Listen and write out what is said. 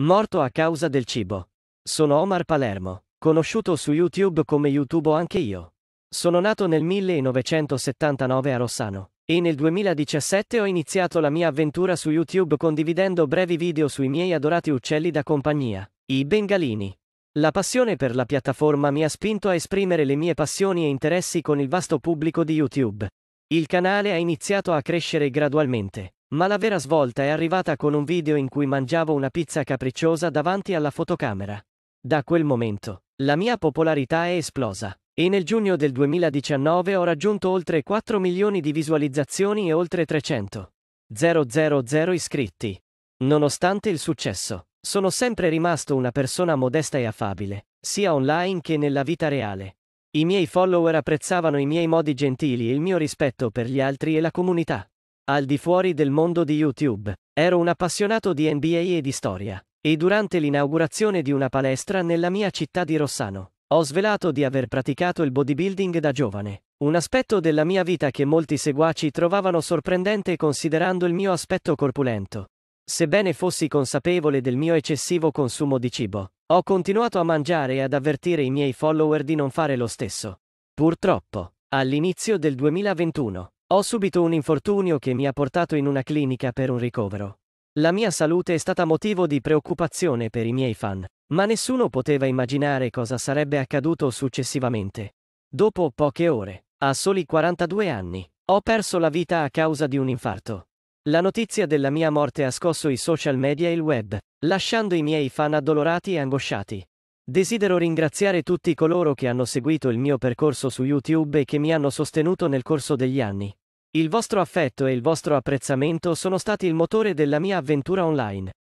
Morto a causa del cibo. Sono Omar Palermo, conosciuto su YouTube come YouTube anche io. Sono nato nel 1979 a Rossano e nel 2017 ho iniziato la mia avventura su YouTube condividendo brevi video sui miei adorati uccelli da compagnia, i bengalini. La passione per la piattaforma mi ha spinto a esprimere le mie passioni e interessi con il vasto pubblico di YouTube. Il canale ha iniziato a crescere gradualmente ma la vera svolta è arrivata con un video in cui mangiavo una pizza capricciosa davanti alla fotocamera. Da quel momento, la mia popolarità è esplosa. E nel giugno del 2019 ho raggiunto oltre 4 milioni di visualizzazioni e oltre 300.000 iscritti. Nonostante il successo, sono sempre rimasto una persona modesta e affabile, sia online che nella vita reale. I miei follower apprezzavano i miei modi gentili e il mio rispetto per gli altri e la comunità. Al di fuori del mondo di YouTube, ero un appassionato di NBA e di storia, e durante l'inaugurazione di una palestra nella mia città di Rossano, ho svelato di aver praticato il bodybuilding da giovane, un aspetto della mia vita che molti seguaci trovavano sorprendente considerando il mio aspetto corpulento. Sebbene fossi consapevole del mio eccessivo consumo di cibo, ho continuato a mangiare e ad avvertire i miei follower di non fare lo stesso. Purtroppo, all'inizio del 2021, ho subito un infortunio che mi ha portato in una clinica per un ricovero. La mia salute è stata motivo di preoccupazione per i miei fan, ma nessuno poteva immaginare cosa sarebbe accaduto successivamente. Dopo poche ore, a soli 42 anni, ho perso la vita a causa di un infarto. La notizia della mia morte ha scosso i social media e il web, lasciando i miei fan addolorati e angosciati. Desidero ringraziare tutti coloro che hanno seguito il mio percorso su YouTube e che mi hanno sostenuto nel corso degli anni. Il vostro affetto e il vostro apprezzamento sono stati il motore della mia avventura online.